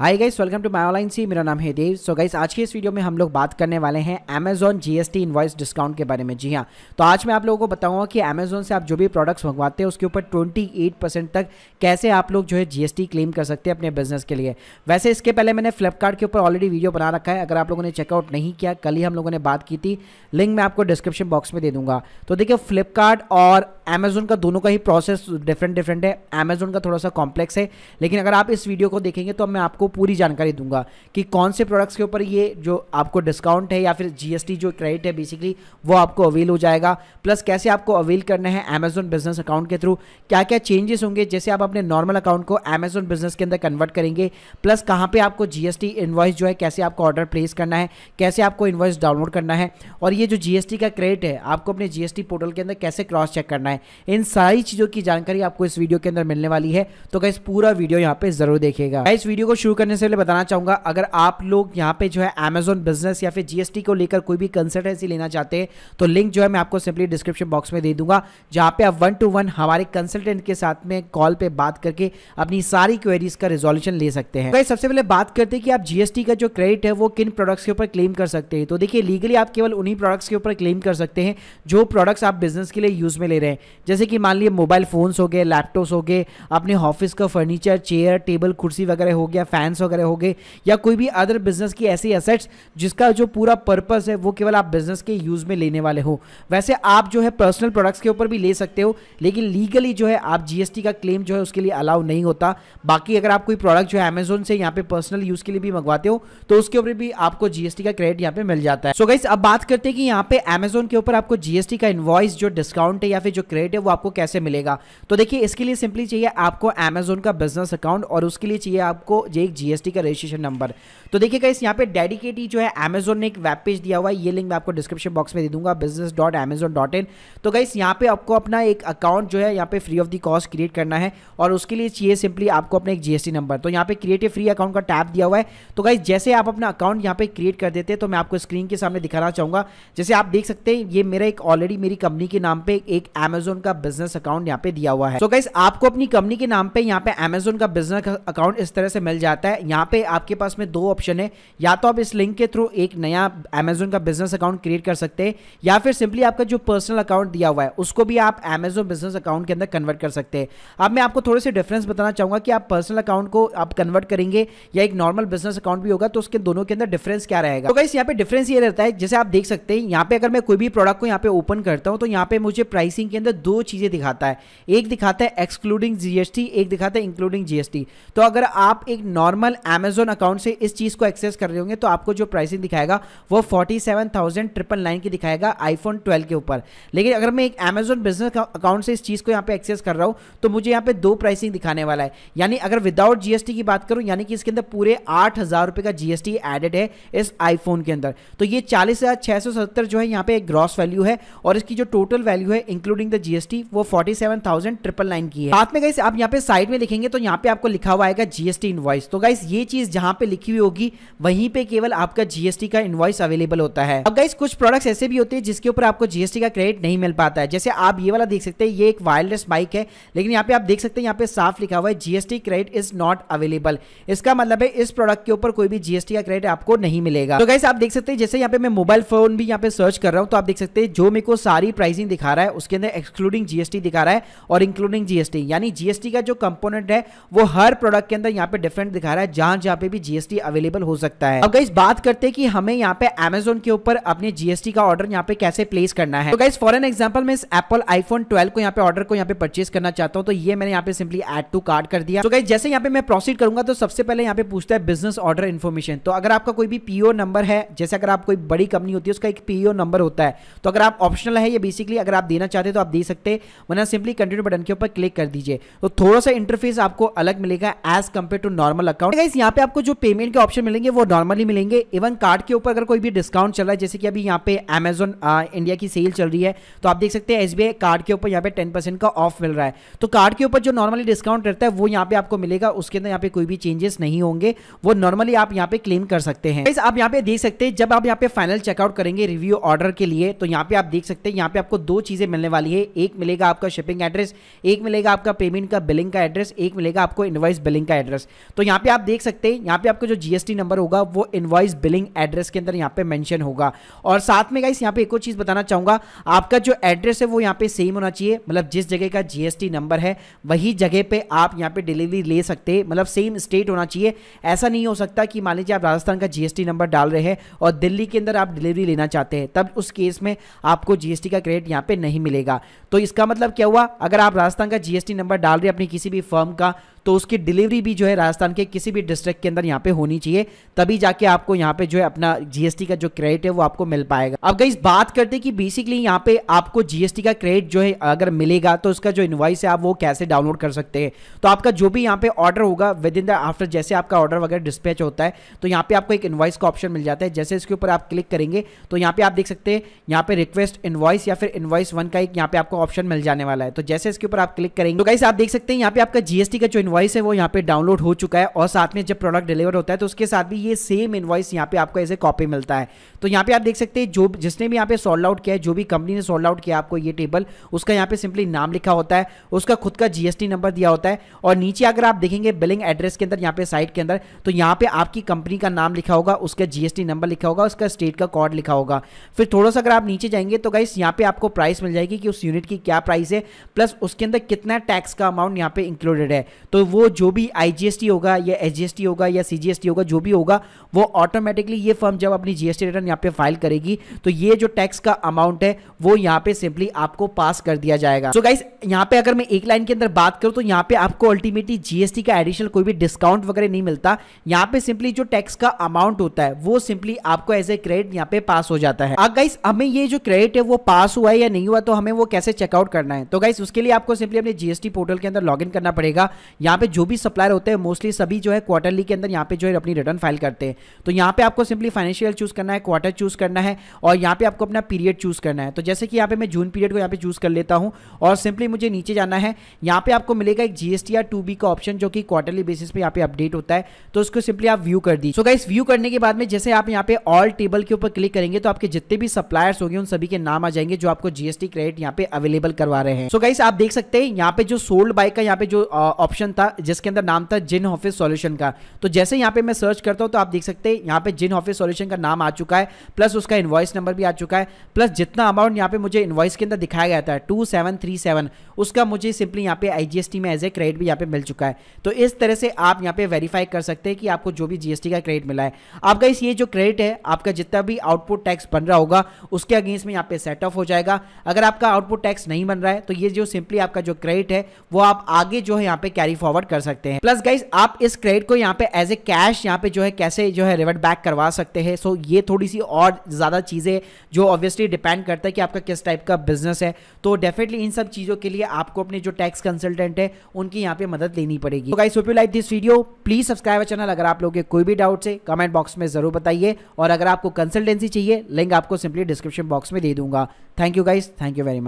hi guys welcome to my online सी मेरा नाम है देव सो गाइस आज की इस वीडियो में हम लोग बात करने वाले हैं अमेजॉन जीएसटी इनवॉइस डिस्काउंट के बारे में जी हाँ तो आज मैं आप लोगों को बताऊंगा कि अमेजोन से आप जो भी प्रोडक्ट्स मंगवाते हैं उसके ऊपर 28 परसेंट तक कैसे आप लोग जो है जीएसटी क्लेम कर सकते हैं अपने बिजनेस के लिए वैसे इसके पहले मैंने फ्लिपकार्ट के ऊपर ऑलरेडी वीडियो बना रखा है अगर आप लोगों ने चेकआउट नहीं किया कल ही हम लोगों ने बात की थी लिंक मैं आपको डिस्क्रिप्शन बॉक्स में दे दूंगा तो देखिए फ्लिपकार्ट और अमेजोन का दोनों का ही प्रोसेस डिफरेंट डिफरेंट है अमेजोन का थोड़ा सा कॉम्प्लेक्स है लेकिन अगर आप इस वीडियो को देखेंगे तो मैं आपको आपको पूरी जानकारी दूंगा कि कौन से प्रोडक्ट्स के ऊपर ये जो आपको डिस्काउंट है या फिर जीएसटी जो क्रेडिट है बेसिकली वो आपको अवेल हो जाएगा प्लस कैसे आपको अवेल करना है अमेजोन बिजनेस अकाउंट के थ्रू क्या क्या चेंजेस होंगे जैसे आप अपने नॉर्मल अकाउंट को अमेजोन बिजनेस के अंदर कन्वर्ट करेंगे प्लस कहाँ पर आपको जीएसटी इन्वॉइस जो है कैसे आपको ऑर्डर प्लेस करना है कैसे आपको इन्वाइस डाउनलोड करना है और ये जो जीएसटी का क्रेडिट है आपको अपने जीएसटी पोर्टल के अंदर कैसे क्रॉस चेक करना है इन सारी चीज़ों की जानकारी आपको इस वीडियो के अंदर मिलने वाली है तो गाइस पूरा वीडियो यहाँ पे जरूर देखेगा इस वीडियो को शुरू शुरू करने से पहले बताना चाहूँगा अगर आप लोग यहाँ पे जो है अमेजोन बिजनेस या फिर जीएसटी को लेकर कोई भी कंसल्टेंसी लेना चाहते हैं तो लिंक जो है मैं आपको सिंपली डिस्क्रिप्शन बॉक्स में दे दूंगा जहाँ पे आप वन टू वन हमारे कंसल्टेंट के साथ में कॉल पे बात करके अपनी सारी क्वेरीज का रिजोल्यूशन ले सकते हैं भाई तो सबसे पहले बात करते हैं कि आप जीएसटी का जो क्रेडिट है वो किन प्रोडक्ट्स के ऊपर क्लेम कर सकते हैं तो देखिए लीगली आप केवल उन्हीं प्रोडक्ट्स के ऊपर क्लेम कर सकते हैं जो प्रोडक्ट्स आप बिजनेस के लिए यूज में ले रहे हैं जैसे कि मान लिए मोबाइल फोन्स हो गए लैपटॉप हो गए अपने ऑफिस का फर्नीचर चेयर टेबल कुर्सी वगैरह हो गया फैन फैंस वगैरह हो गए या कोई भी अदर बिजनेस की ऐसी एसेट्स जिसका जो पूरा पर्पस है वो केवल आप बिजनेस के यूज़ में लेने वाले हो वैसे आप जो है पर्सनल प्रोडक्ट्स के ऊपर भी ले सकते हो लेकिन लीगली जो है आप जीएसटी का क्लेम जो है उसके लिए अलाउ नहीं होता बाकी अगर आप कोई प्रोडक्ट जो है अमेजोन से यहाँ पे पर्सनल यूज़ के लिए भी मंगवाते हो तो उसके ऊपर भी आपको जीएसटी का क्रेडिट यहाँ पे मिल जाता है सो so गाइस अब बात करते हैं कि यहाँ पे अमेजोन के ऊपर आपको जीएसटी का इन्वॉइस जो डिस्काउंट है या फिर जो क्रेडिट है वो आपको कैसे मिलेगा तो देखिए इसके लिए सिंपली चाहिए आपको अमेजोन का बिजनेस अकाउंट और उसके लिए चाहिए आपको एक जीएसटी का रजिस्ट्रेशन नंबर तो देखिए गाइस यहाँ पे डेडिकेटली जो है अमेजोन ने एक वेब पेज दिया हुआ है ये लिंक मैं आपको डिस्क्रिप्शन बॉक्स में दे दूंगा business dot Amazon dot in तो गाइस यहाँ पे आपको अपना एक अकाउंट जो है यहाँ पे free of the cost create करना है और उसके लिए चाहिए सिंपली आपको अपना एक जीएसटी नंबर तो यहाँ पे क्रिएटिव फ्री अकाउंट का टैप दिया हुआ है तो गाइस जैसे आप अपना अकाउंट यहाँ पे क्रिएट कर देते हैं तो मैं आपको स्क्रीन के सामने दिखाना चाहूंगा जैसे आप देख सकते हैं ये मेरा एक ऑलरेडी मेरी कंपनी के नाम पे एक अमेजोन का बिजनेस अकाउंट यहाँ पे दिया हुआ है तो गाइस आपको अपनी कंपनी के नाम पे यहाँ पे अमेजोन का बिजनेस अकाउंट इस तरह से मिल जाता है जाता है यहाँ पे आपके पास में दो ऑप्शन है या तो आप इस लिंक के थ्रू एक नया अमेजोन का बिजनेस अकाउंट क्रिएट कर सकते हैं या फिर सिंपली आपका जो पर्सनल अकाउंट दिया हुआ है उसको भी आप अमेजोन बिजनेस अकाउंट के अंदर कन्वर्ट कर सकते हैं अब मैं आपको थोड़े से डिफरेंस बताना चाहूंगा कि आप पर्सनल अकाउंट को आप कन्वर्ट करेंगे या एक नॉर्मल बिजनेस अकाउंट भी होगा तो उसके दोनों के अंदर डिफरेंस क्या रहेगा तो गाइस यहाँ पे डिफरेंस ये रहता है जैसे आप देख सकते हैं यहाँ पे अगर मैं कोई भी प्रोडक्ट को यहाँ पे ओपन करता हूँ तो यहाँ पे मुझे प्राइसिंग के अंदर दो चीजें दिखाता है एक दिखाता है एक्सक्लूडिंग जीएसटी एक दिखाता है इंक्लूडिंग जीएसटी तो अगर आप एक नॉर्मल नॉर्मल अमेजोन अकाउंट से इस चीज़ को एक्सेस कर रहे होंगे तो आपको जो प्राइसिंग दिखाएगा वो forty seven thousand triple nine की दिखाएगा आईफोन ट्वेल्व के ऊपर लेकिन अगर मैं एक अमेजोन बिजनेस अकाउंट से इस चीज़ को यहाँ पे एक्सेस कर रहा हूँ तो मुझे यहाँ पे दो प्राइसिंग दिखाने वाला है यानी अगर विदाउट जीएसटी की बात करूँ यानी कि इसके अंदर पूरे आठ हज़ार रुपये का जीएसटी एडेड है इस आईफोन के अंदर तो ये चालीस हज़ार छः सौ सत्तर जो है यहाँ पे एक ग्रॉस वैल्यू है और इसकी जो टोटल वैल्यू है इंक्लूडिंग द जीएसटी वो forty seven thousand triple nine की है साथ में कहीं आप यहाँ पे साइड में लिखेंगे तो यहाँ पे आपको लिखा हुआ आएगा जीएसटी इन्वॉइस तो गाइस ये चीज जहां पे लिखी हुई होगी वहीं पे केवल आपका जीएसटी का इनवॉइस अवेलेबल होता है अब गाइस कुछ प्रोडक्ट्स ऐसे भी होते हैं जिसके ऊपर आपको जीएसटी का क्रेडिट नहीं मिल पाता है जैसे आप ये वाला देख सकते हैं ये एक वायरलेस बाइक है लेकिन यहाँ पे आप देख सकते हैं यहाँ पे साफ लिखा हुआ है GST credit is not available इसका मतलब है इस प्रोडक्ट के ऊपर कोई भी जीएसटी का क्रेडिट आपको नहीं मिलेगा तो गाइस आप देख सकते हैं जैसे यहाँ पे मैं मोबाइल फोन भी यहाँ पे सर्च कर रहा हूँ तो आप देख सकते हैं जो मेरे को सारी प्राइसिंग दिखा रहा है उसके अंदर एक्सक्लूडिंग जीएसटी दिखा रहा है और इंक्लूडिंग जीएसटी यानी जीएसटी का जो कंपोनेंट है वो हर प्रोडक्ट के अंदर यहाँ पे डिफरेंट दिखा जा रहा है जहां जहां पे भी जीएसटी अवेलेबल हो सकता है अब गाइस बात करते हैं कि हमें यहाँ पे अमेजोन के ऊपर अपने जीएसटी का ऑर्डर यहाँ पे कैसे प्लेस करना है तो गाइस फॉर एन एग्जाम्पल मैं इस एप्पल आईफोन ट्वेल्व को यहाँ पे ऑर्डर को यहाँ पे परचेस करना चाहता हूँ तो ये मैंने यहाँ पे सिंपली एड टू कार्ड कर दिया तो गाइस जैसे यहाँ पे मैं प्रोसीड करूंगा तो सबसे पहले यहाँ पे पूछता है बिजनेस ऑर्डर इन्फॉर्मेशन तो अगर आपका कोई भी पीओ नंबर है जैसे अगर आप कोई बड़ी कंपनी होती है उसका एक पीओ नंबर होता है तो अगर आप ऑप्शनल है ये बेसिकली अगर आप देना चाहते हो तो आप दे सकते वरना सिंपली कंटिन्यू बटन के ऊपर क्लिक कर दीजिए तो थोड़ा सा इंटरफेस आपको अलग मिलेगा as compared to normal account यहाँ पे आपको जो पेमेंट के ऑप्शन मिलेंगे वो नॉर्मली मिलेंगे इवन कार्ड के ऊपर अगर कोई भी डिस्काउंट चल रहा है जैसे कि अभी यहाँ पे अमेजोन इंडिया की सेल चल रही है तो आप देख सकते हैं एस कार्ड के ऊपर यहाँ पे टेन का ऑफ मिल रहा है तो कार्ड के ऊपर जो नॉर्मली डिस्काउंट रहता है वो यहाँ पे आपको मिलेगा उसके अंदर यहाँ पे कोई भी चेंजेस नहीं होंगे वो नॉर्मली आप यहाँ पे क्लेम कर सकते हैं आप यहाँ पे देख सकते हैं जब आप यहाँ पे फाइनल चेकआउट करेंगे रिव्यू ऑर्डर के लिए तो यहाँ पे आप देख सकते हैं यहाँ पे आपको दो चीजें मिलने वाली है एक मिलेगा आपका शिपिंग एड्रेस एक मिलेगा आपका पेमेंट का बिलिंग का एड्रेस एक मिलेगा आपको इन्वाइस बिलिंग का एड्रेस तो यहाँ पे आप देख सकते हैं यहाँ पे आपका जो जीएसटी नंबर होगा वो इनवाइस बिलिंग एड्रेस के अंदर यहाँ पे मेंशन होगा और साथ में गाइस यहाँ पे एक और चीज बताना चाहूंगा आपका जो एड्रेस है वो यहाँ पे सेम होना चाहिए मतलब जिस जगह का जीएसटी नंबर है वही जगह पे आप यहाँ पे डिलीवरी ले सकते हैं मतलब सेम स्टेट होना चाहिए ऐसा नहीं हो सकता कि मान लीजिए आप राजस्थान का जीएसटी नंबर डाल रहे हैं और दिल्ली के अंदर आप डिलीवरी लेना चाहते हैं तब उस केस में आपको जीएसटी का क्रेडिट यहाँ पे नहीं मिलेगा तो इसका मतलब क्या हुआ अगर आप राजस्थान का जीएसटी नंबर डाल रहे अपनी किसी भी फर्म का तो उसकी डिलीवरी भी जो है राजस्थान के किसी भी डिस्ट्रिक्ट के अंदर यहाँ पे होनी चाहिए तभी जाके आपको यहाँ पे जो है अपना जीएसटी का जो क्रेडिट है वो आपको मिल पाएगा अब गई बात करते कि बेसिकली यहाँ पे आपको जीएसटी का क्रेडिट जो है अगर मिलेगा तो उसका जो इन्वाइस है आप वो कैसे डाउनलोड कर सकते हैं तो आपका जो भी यहाँ पे ऑर्डर होगा विद इन द आफ्टर जैसे आपका ऑर्डर वगैरह डिस्पैच होता है तो यहाँ पे आपको एक इन्वाइस का ऑप्शन मिल जाता है जैसे इसके ऊपर आप क्लिक करेंगे तो यहाँ पे आप देख सकते हैं यहाँ पे रिक्वेस्ट इन्वाइस या फिर इन्वाइस वन का एक यहाँ पे आपको ऑप्शन मिल जाने वाला है तो जैसे इसके ऊपर आप क्लिक करेंगे तो गाइस आप देख सकते हैं यहाँ पे आपका जीएसटी का जो इन्वाइस है वो यहाँ पे डाउनलोड हो चुका है और साथ में जब प्रोडक्ट डिलीवर होता है तो उसके साथ भी ये सेम इन्वाइस यहाँ पे आपको एज ए कॉपी मिलता है तो यहाँ पे आप देख सकते हैं जो जिसने भी यहाँ पे सॉल्ड आउट किया है जो भी कंपनी ने सॉल्ड आउट किया आपको ये टेबल उसका यहाँ पे सिंपली नाम लिखा होता है उसका खुद का जीएसटी नंबर दिया होता है और नीचे अगर आप देखेंगे बिलिंग एड्रेस के अंदर यहाँ पे साइट के अंदर तो यहाँ पे आपकी कंपनी का नाम लिखा होगा उसका जीएसटी नंबर लिखा होगा उसका स्टेट का कॉड लिखा होगा फिर थोड़ा सा अगर आप नीचे जाएंगे तो गाइस यहाँ पे आपको प्राइस मिल जाएगी कि उस यूनिट की क्या प्राइस है प्लस उसके अंदर कितना टैक्स का अमाउंट यहाँ पे इंक्लूडेड है तो वो जो भी आईजीएसटी होगा या एसजीएसटी होगा या सीजीएसटी होगा जो भी होगा वो ऑटोमेटिकली ये फर्म जब अपनी जीएसटी रिटर्न यहाँ पे फाइल करेगी तो ये जो टैक्स का अमाउंट है वो यहाँ पे सिंपली आपको पास कर दिया जाएगा सो so गाइस यहाँ पे अगर मैं एक लाइन के अंदर बात करूँ तो यहाँ पे आपको अल्टीमेटली जीएसटी का एडिशनल कोई भी डिस्काउंट वगैरह नहीं मिलता यहाँ पे सिंपली जो टैक्स का अमाउंट होता है वो सिंपली आपको एज ए क्रेडिट यहाँ पे पास हो जाता है अब गाइस हमें ये जो क्रेडिट है वो पास हुआ है या नहीं हुआ तो हमें वो कैसे चेकआउट करना है तो गाइस उसके लिए आपको सिंपली अपने जीएसटी पोर्टल के अंदर लॉग करना पड़ेगा यहाँ यहाँ पे जो भी सप्लायर होते हैं मोस्टली सभी जो है क्वार्टरली के अंदर यहाँ पे जो है अपनी रिटर्न फाइल करते हैं तो यहाँ पे आपको सिंपली फाइनेंशियल चूज करना है क्वार्टर चूज करना है और यहाँ पे आपको अपना पीरियड चूज करना है तो जैसे कि यहाँ पे मैं जून पीरियड को यहाँ पे चूज कर लेता हूँ और सिंपली मुझे नीचे जाना है यहाँ पे आपको मिलेगा एक जीएसटी या टू बी का ऑप्शन जो कि क्वार्टरली बेसिस पे यहाँ पे अपडेट होता है तो उसको सिंपली आप व्यू कर दी सो गाइस व्यू करने के बाद में जैसे आप यहाँ पे ऑल टेबल के ऊपर क्लिक करेंगे तो आपके जितने भी सप्लायर्स होंगे उन सभी के नाम आ जाएंगे जो आपको जीएसटी क्रेडिट यहाँ पे अवेलेबल करवा रहे हैं सो गाइस आप देख सकते हैं यहाँ पे जो सोल्ड बाइक का यहाँ पे जो ऑप्शन था था जिसके अंदर नाम था जिन ऑफिस सॉल्यूशन का तो जैसे यहाँ पे मैं सर्च करता हूँ तो आप देख सकते हैं यहाँ पे जिन ऑफिस सॉल्यूशन का नाम आ चुका है प्लस उसका इन्वॉइस नंबर भी आ चुका है प्लस जितना अमाउंट यहाँ पे मुझे इन्वॉइस के अंदर दिखाया गया था टू सेवन थ्री सेवन उसका मुझे सिंपली यहाँ पे आईजीएसटी में एज ए क्रेडिट भी यहाँ पे मिल चुका है तो इस तरह से आप यहाँ पे वेरीफाई कर सकते हैं कि आपको जो भी जीएसटी का क्रेडिट मिला है आपका इस ये जो क्रेडिट है आपका जितना भी आउटपुट टैक्स बन रहा होगा उसके अगेंस्ट में यहाँ पे सेट ऑफ हो जाएगा अगर आपका आउटपुट टैक्स नहीं बन रहा है तो ये जो सिंपली आपका जो क्रेडिट है वो आप आगे जो है यहाँ पे कैरी फॉरवर्ड फॉरवर्ड कर सकते हैं प्लस गाइज आप इस क्रेडिट को यहाँ पे एज ए कैश यहाँ पे जो है कैसे जो है रिवर्ट बैक करवा सकते हैं सो ये थोड़ी सी और ज़्यादा चीज़ें जो ऑब्वियसली डिपेंड करता है कि आपका किस टाइप का बिजनेस है तो डेफिनेटली इन सब चीज़ों के लिए आपको अपने जो टैक्स कंसल्टेंट है उनकी यहाँ पे मदद लेनी पड़ेगी तो guys hope you like this video please subscribe channel अगर आप लोगों के कोई भी डाउट है कमेंट बॉक्स में जरूर बताइए और अगर आपको कंसल्टेंसी चाहिए लिंक आपको सिंपली डिस्क्रिप्शन बॉक्स में दे दूंगा thank you guys thank you very much